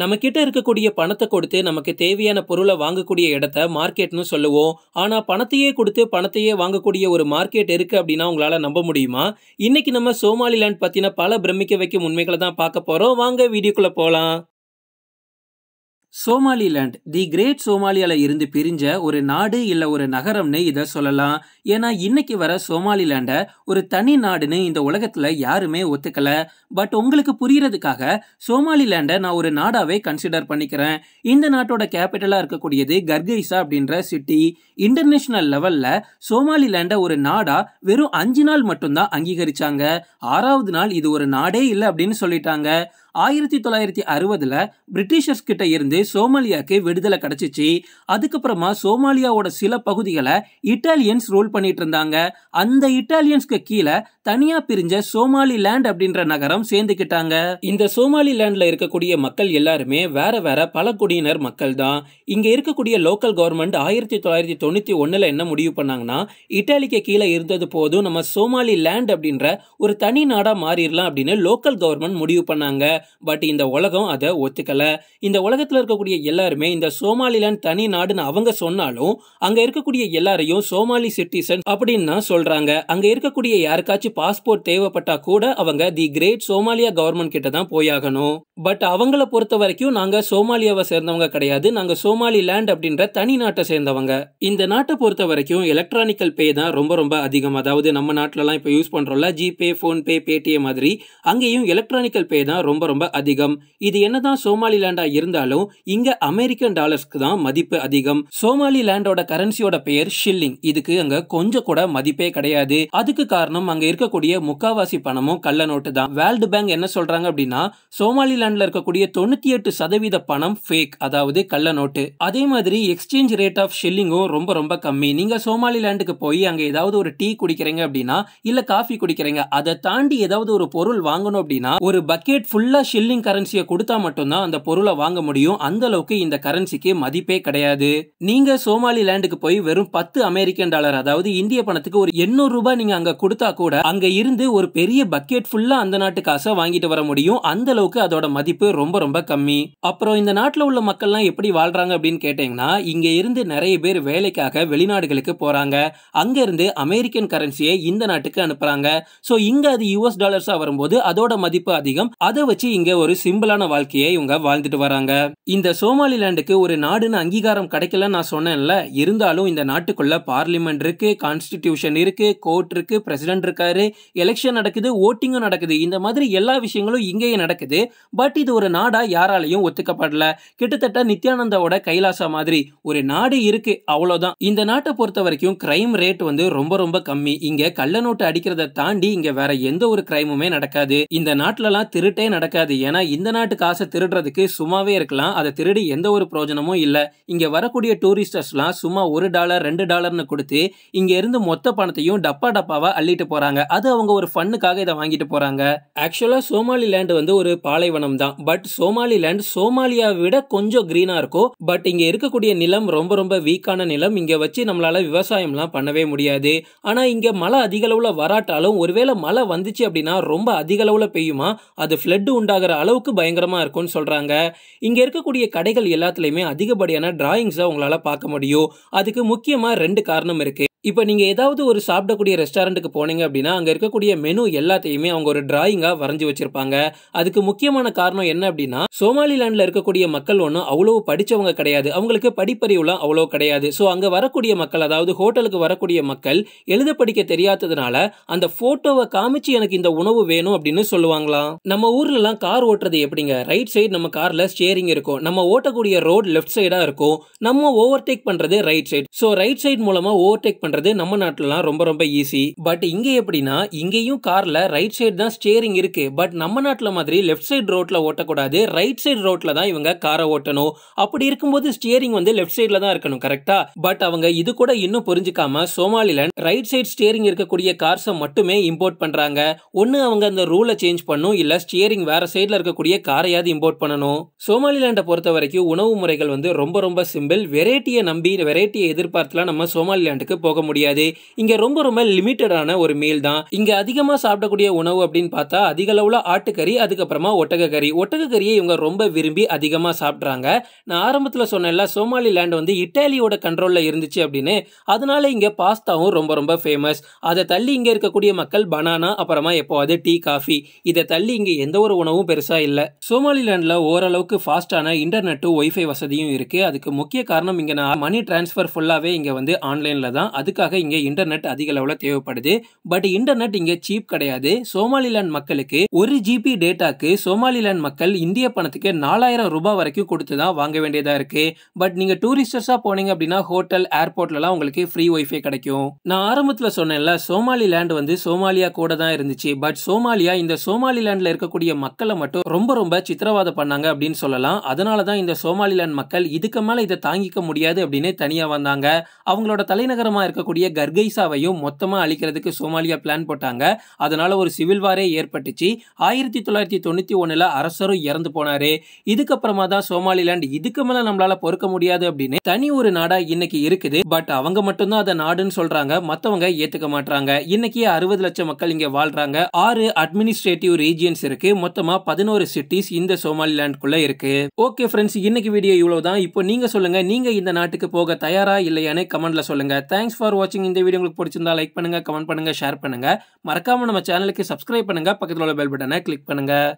நம்மக்கிட்ட இருக்கக்கூடிய பணத்தை கொடுத்து நமக்கு தேவையான பொருளை வாங்கக்கூடிய இடத்த மார்க்கெட்னு சொல்லுவோம் ஆனால் பணத்தையே கொடுத்து பணத்தையே வாங்கக்கூடிய ஒரு மார்க்கெட் இருக்குது அப்படின்னா உங்களால் நம்ப முடியுமா இன்னைக்கு நம்ம சோமாலிலேண்ட் பற்றின பல பிரமிக்க வைக்கும் உண்மைகளை தான் பார்க்க போகிறோம் வாங்க வீடியோக்குள்ளே போகலாம் சோமாலிலேண்ட் தி கிரேட் சோமாலியால இருந்து பிரிஞ்ச ஒரு நாடு இல்ல ஒரு நகரம்னு இதை சொல்லலாம் ஏன்னா இன்னைக்கு வர சோமாலிலேண்டை ஒரு தனி நாடுன்னு இந்த உலகத்துல யாருமே ஒத்துக்கல பட் உங்களுக்கு புரியறதுக்காக சோமாலிலேண்டை நான் ஒரு நாடாவே கன்சிடர் பண்ணிக்கிறேன் இந்த நாட்டோட கேபிட்டலா இருக்கக்கூடியது கர்கைசா அப்படின்ற சிட்டி இன்டர்நேஷனல் லெவல்ல சோமாலிலேண்டை ஒரு நாடா வெறும் அஞ்சு நாள் மட்டும்தான் அங்கீகரிச்சாங்க ஆறாவது நாள் இது ஒரு நாடே இல்லை அப்படின்னு சொல்லிட்டாங்க ஆயிரத்தி தொள்ளாயிரத்தி அறுபதுல பிரிட்டிஷர்ஸ் கிட்ட இருந்து சோமாலியாக்கு விடுதலை கிடைச்சிச்சு அதுக்கப்புறமா சோமாலியாவோட சில பகுதிகளை இட்டாலியன்ஸ் ரூல் பண்ணிட்டு இருந்தாங்க அந்த இட்டாலியன்ஸ்க்கு கீழே தனியா பிரிஞ்ச சோமாலி லேண்ட் அப்படின்ற நகரம் சேர்ந்துக்கிட்டாங்க இந்த சோமாலி லேண்ட்ல இருக்கக்கூடிய மக்கள் எல்லாருமே வேற வேற குடியினர் மக்கள் தான் இங்க இருக்கக்கூடிய லோக்கல் கவர்மெண்ட் ஆயிரத்தி தொள்ளாயிரத்தி தொண்ணூத்தி ஒன்னுல என்ன முடிவு பண்ணாங்கன்னா இட்டாலிக்கு கீழே இருந்தது போதும் நம்ம சோமாலி லேண்ட் அப்படின்ற ஒரு தனி நாடா மாறிடலாம் அப்படின்னு லோக்கல் கவர்மெண்ட் முடிவு பண்ணாங்க பட் இந்த உலகம் அதை ஒத்துக்கல இந்த உலகத்துல இருக்கக்கூடிய எல்லாருமே இந்த சோமாலி லேண்ட் தனி நாடுன்னு அவங்க சொன்னாலும் அங்க இருக்கக்கூடிய எல்லாரையும் சோமாலி சிட்டிசன் அப்படின்னு சொல்றாங்க அங்க இருக்கக்கூடிய யாருக்காச்சும் பாஸ்போர்ட் தேவைப்பட்டா கூட அவங்க தி கிரேட் சோமாலியா கவர்மெண்ட் கிட்ட தான் போயாகணும் பட் அவங்கள பொறுத்த வரைக்கும் நாங்க சோமாலியாவை சேர்ந்தவங்க கிடையாது நாங்க சோமாலி லேண்ட் அப்படின்ற தனி நாட்டை சேர்ந்தவங்க இந்த நாட்டை பொறுத்த வரைக்கும் எலக்ட்ரானிக்கல் பே தான் ரொம்ப ரொம்ப அதிகம் அதாவது நம்ம நாட்டிலலாம் இப்போ யூஸ் பண்றோம்ல ஜிபே ஃபோன்பே பேடிஎம் மாதிரி அங்கேயும் எலக்ட்ரானிக்கல் பே தான் ரொம்ப ரொம்ப அதிகம் இது என்னதான் சோமாலி லேண்டா இருந்தாலும் இங்க அமெரிக்கன் டாலர்ஸ்க்கு தான் மதிப்பு அதிகம் சோமாலி லேண்டோட கரன்சியோட பெயர் ஷில்லிங் இதுக்கு அங்க கொஞ்சம் கூட மதிப்பே கிடையாது அதுக்கு காரணம் அங்க இருக்க இருக்கக்கூடிய முக்காவாசி பணமும் கள்ள நோட்டு தான் வேர்ல்டு பேங்க் என்ன சொல்றாங்க அப்படின்னா சோமாலிலாண்ட்ல இருக்கக்கூடிய தொண்ணூத்தி எட்டு சதவீத பணம் ஃபேக் அதாவது கள்ள நோட்டு அதே மாதிரி எக்ஸ்சேஞ்ச் ரேட் ஆஃப் ஷில்லிங்கும் ரொம்ப ரொம்ப கம்மி நீங்க சோமாலிலாண்டுக்கு போய் அங்க ஏதாவது ஒரு டீ குடிக்கிறீங்க அப்படின்னா இல்ல காஃபி குடிக்கிறீங்க அதை தாண்டி ஏதாவது ஒரு பொருள் வாங்கணும் அப்படின்னா ஒரு பக்கெட் ஃபுல்லா ஷில்லிங் கரன்சியை கொடுத்தா மட்டும்தான் அந்த பொருளை வாங்க முடியும் அந்த அளவுக்கு இந்த கரன்சிக்கு மதிப்பே கிடையாது நீங்க சோமாலிலாண்டுக்கு போய் வெறும் பத்து அமெரிக்கன் டாலர் அதாவது இந்திய பணத்துக்கு ஒரு எண்ணூறு ரூபாய் நீங்க அங்க கொடுத்தா கூட அங்கே இருந்து ஒரு பெரிய பக்கெட் ஃபுல்லாக அந்த நாட்டு காசை வாங்கிட்டு வர முடியும் அந்த அளவுக்கு அதோட மதிப்பு ரொம்ப ரொம்ப கம்மி அப்புறம் இந்த நாட்டில் உள்ள மக்கள்லாம் எப்படி வாழ்றாங்க அப்படின்னு கேட்டிங்கன்னா இங்கே இருந்து நிறைய பேர் வேலைக்காக வெளிநாடுகளுக்கு போகிறாங்க அங்கேருந்து அமெரிக்கன் கரன்சியை இந்த நாட்டுக்கு அனுப்புகிறாங்க ஸோ இங்கே அது யூஎஸ் டாலர்ஸாக வரும்போது அதோட மதிப்பு அதிகம் அதை வச்சு இங்கே ஒரு சிம்பிளான வாழ்க்கையை இவங்க வாழ்ந்துட்டு வராங்க இந்த சோமாலிலாண்டுக்கு ஒரு நாடுன்னு அங்கீகாரம் கிடைக்கல நான் சொன்னேன்ல இருந்தாலும் இந்த நாட்டுக்குள்ள பார்லிமெண்ட் இருக்கு கான்ஸ்டிடியூஷன் இருக்கு கோர்ட் இருக்கு பிரசிடென்ட் இருக்காரு நடக்குது எலெக்ஷன் நடக்குது ஓட்டிங்கும் நடக்குது இந்த மாதிரி எல்லா விஷயங்களும் இங்கேயே நடக்குது பட் இது ஒரு நாடா யாராலையும் ஒத்துக்கப்படல கிட்டத்தட்ட நித்யானந்தாவோட கைலாசா மாதிரி ஒரு நாடு இருக்கு அவ்வளோதான் இந்த நாட்டை பொறுத்த வரைக்கும் கிரைம் ரேட் வந்து ரொம்ப ரொம்ப கம்மி இங்க கள்ள நோட்டு அடிக்கிறத தாண்டி இங்க வேற எந்த ஒரு கிரைமுமே நடக்காது இந்த நாட்டிலலாம் திருட்டே நடக்காது ஏன்னா இந்த நாட்டு காசை திருடுறதுக்கு சும்மாவே இருக்கலாம் அதை திருடி எந்த ஒரு பிரயோஜனமும் இல்லை இங்கே வரக்கூடிய டூரிஸ்டர்ஸ்லாம் சும்மா ஒரு டாலர் ரெண்டு டாலர்னு கொடுத்து இங்கே இருந்து மொத்த பணத்தையும் டப்பா டப்பாவாக அள்ளிட்டு போகிறாங்க அது அவங்க ஒரு ஃபண்ணுக்காக இதை வாங்கிட்டு போகிறாங்க ஆக்சுவலாக சோமாலிலேண்டு வந்து ஒரு பாலைவனம் தான் பட் சோமாலிலேண்ட் சோமாலியா விட கொஞ்சம் க்ரீனாக இருக்கும் பட் இங்கே இருக்கக்கூடிய நிலம் ரொம்ப ரொம்ப வீக்கான நிலம் இங்கே வச்சு நம்மளால் விவசாயம்லாம் பண்ணவே முடியாது ஆனால் இங்கே மழை அதிக அளவில் வராட்டாலும் ஒருவேளை மழை வந்துச்சு அப்படின்னா ரொம்ப அதிக அளவில் பெய்யுமா அது ஃப்ளட்டு உண்டாகிற அளவுக்கு பயங்கரமாக இருக்கும்னு சொல்கிறாங்க இங்கே இருக்கக்கூடிய கடைகள் எல்லாத்துலேயுமே அதிகப்படியான டிராயிங்ஸை உங்களால் பார்க்க முடியும் அதுக்கு முக்கியமாக ரெண்டு காரணம் இருக்குது இப்போ நீங்கள் ஏதாவது ஒரு சாப்பிடக்கூடிய ரெஸ்டாரண்ட்டுக்கு போனீங்க அப்படின்னா அங்கே இருக்கக்கூடிய மெனு எல்லாத்தையுமே அவங்க ஒரு டிராயிங்காக வரைஞ்சி வச்சுருப்பாங்க அதுக்கு முக்கியமான காரணம் என்ன அப்படின்னா சோமாலிலாண்டில் இருக்கக்கூடிய மக்கள் ஒன்றும் அவ்வளோ படித்தவங்க கிடையாது அவங்களுக்கு படிப்பறிவுலாம் அவ்வளோ கிடையாது ஸோ அங்கே வரக்கூடிய மக்கள் அதாவது ஹோட்டலுக்கு வரக்கூடிய மக்கள் எழுத படிக்க தெரியாததுனால அந்த ஃபோட்டோவை காமிச்சு எனக்கு இந்த உணவு வேணும் அப்படின்னு சொல்லுவாங்களாம் நம்ம ஊர்லலாம் கார் ஓட்டுறது எப்படிங்க ரைட் சைடு நம்ம காரில் ஸ்டேரிங் இருக்கும் நம்ம ஓட்டக்கூடிய ரோடு லெஃப்ட் சைடாக இருக்கும் நம்ம ஓவர்டேக் பண்ணுறது right side so right side மூலமாக ஓவர்டேக் பண்ணுறது பண்ணுறது நம்ம நாட்டிலலாம் ரொம்ப ரொம்ப ஈஸி பட் இங்கே எப்படின்னா இங்கேயும் காரில் ரைட் சைடு தான் ஸ்டேரிங் இருக்குது பட் நம்ம நாட்டில் மாதிரி லெஃப்ட் சைடு ரோட்டில் ஓட்டக்கூடாது ரைட் சைடு ரோட்டில் தான் இவங்க காரை ஓட்டணும் அப்படி இருக்கும்போது ஸ்டியரிங் வந்து லெஃப்ட் சைடில் தான் இருக்கணும் கரெக்டா பட் அவங்க இது கூட இன்னும் புரிஞ்சுக்காம சோமாலிலாண்ட் ரைட் சைடு ஸ்டியரிங் இருக்கக்கூடிய கார்ஸை மட்டுமே இம்போர்ட் பண்ணுறாங்க ஒன்று அவங்க அந்த ரூலை சேஞ்ச் பண்ணும் இல்லை ஸ்டியரிங் வேற சைடில் இருக்கக்கூடிய காரையாவது இம்போர்ட் பண்ணணும் சோமாலிலாண்டை பொறுத்த வரைக்கும் உணவு முறைகள் வந்து ரொம்ப ரொம்ப சிம்பிள் வெரைட்டியை நம்பி வெரைட்டியை எதிர்பார்த்துலாம் நம்ம சோமாலிலாண்டுக்கு போக முடியாது இங்கே ரொம்ப ரொம்ப லிமிட்டடான ஒரு மீல் தான் இங்கே அதிகமாக சாப்பிடக்கூடிய உணவு அப்படின்னு பார்த்தா அதிக அளவுல ஆட்டுக்கறி அதுக்கப்புறமா ஒட்டகக்கறி ஒட்டகக்கறியை இவங்க ரொம்ப விரும்பி அதிகமாக சாப்பிட்றாங்க நான் ஆரம்பத்தில் சொன்னேன்ல சோமாலி லேண்ட் வந்து இட்டாலியோட கண்ட்ரோலில் இருந்துச்சு அப்படின்னு அதனால இங்கே பாஸ்தாவும் ரொம்ப ரொம்ப ஃபேமஸ் அதை தள்ளி இங்கே இருக்கக்கூடிய மக்கள் பனானா அப்புறமா எப்போவாது டீ காஃபி இதை தள்ளி இங்கே எந்த ஒரு உணவும் பெருசாக இல்லை சோமாலிலேண்டில் ஓரளவுக்கு ஃபாஸ்ட்டான இன்டர்நெட்டும் ஒய்ஃபை வசதியும் இருக்குது அதுக்கு முக்கிய காரணம் இங்கே நான் மணி டிரான்ஸ்பர் ஃபுல்லாகவே இங்கே வந்து ஆன்லைனில் தான் அதுக்கு அதுக்காக இங்கே இன்டர்நெட் அதிக அளவில் தேவைப்படுது பட் இன்டர்நெட் இங்கே சீப் கிடையாது சோமாலிலாண்ட் மக்களுக்கு ஒரு ஜிபி டேட்டாக்கு சோமாலிலாண்ட் மக்கள் இந்திய பணத்துக்கு நாலாயிரம் ரூபாய் வரைக்கும் கொடுத்து தான் வாங்க வேண்டியதாக இருக்கு பட் நீங்கள் டூரிஸ்டர்ஸாக போனீங்க அப்படின்னா ஹோட்டல் ஏர்போர்ட்லலாம் உங்களுக்கு ஃப்ரீ ஒய்ஃபை கிடைக்கும் நான் ஆரம்பத்தில் சொன்னேன்ல சோமாலிலாண்ட் வந்து சோமாலியா கூட தான் இருந்துச்சு பட் சோமாலியா இந்த சோமாலிலேண்டில் இருக்கக்கூடிய மக்களை மட்டும் ரொம்ப ரொம்ப சித்திரவாதம் பண்ணாங்க அப்படின்னு சொல்லலாம் அதனால தான் இந்த சோமாலிலாண்ட் மக்கள் இதுக்கு மேலே இதை தாங்கிக்க முடியாது அப்படின்னு தனியாக வந்தாங்க அவங்களோட தலைநகரமாக இருக்க இருக்கக்கூடிய கர்கைசாவையும் மொத்தமாக அழிக்கிறதுக்கு சோமாலியா பிளான் போட்டாங்க அதனால ஒரு சிவில் வாரே ஏற்பட்டுச்சு ஆயிரத்தி தொள்ளாயிரத்தி தொண்ணூற்றி ஒன்றில் அரசரும் இறந்து போனார் இதுக்கப்புறமா தான் சோமாலிலாண்டு இதுக்கு மேலே நம்மளால பொறுக்க முடியாது அப்படின்னு தனி ஒரு நாடா இன்னைக்கு இருக்குது பட் அவங்க மட்டும்தான் அதை நாடுன்னு சொல்றாங்க மற்றவங்க ஏற்றுக்க மாட்டாங்க இன்னைக்கு அறுபது லட்சம் மக்கள் இங்கே வாழ்றாங்க ஆறு அட்மினிஸ்ட்ரேட்டிவ் ரீஜியன்ஸ் இருக்கு மொத்தமாக பதினோரு சிட்டிஸ் இந்த சோமாலிலாண்டுக்குள்ளே இருக்கு ஓகே ஃப்ரெண்ட்ஸ் இன்னைக்கு வீடியோ இவ்வளோ இப்போ நீங்க சொல்லுங்க நீங்க இந்த நாட்டுக்கு போக தயாரா இல்லையான்னு கமெண்ட்ல சொல்லுங்க தேங்க்ஸ் ஃபார் வாட்சிங் இந்த வீடியோ உங்களுக்கு பிடிச்சிருந்தா லைக் பண்ணுங்கள் கமெண்ட் பண்ணுங்கள் ஷேர் பண்ணுங்கள் மறக்காமல் நம்ம சேனலுக்கு சப்ஸ்கிரைப் பண்ணுங்கள் பக்கத்தில் உள்ள பெல் பட்டனை கிளிக் பண்ணுங்கள்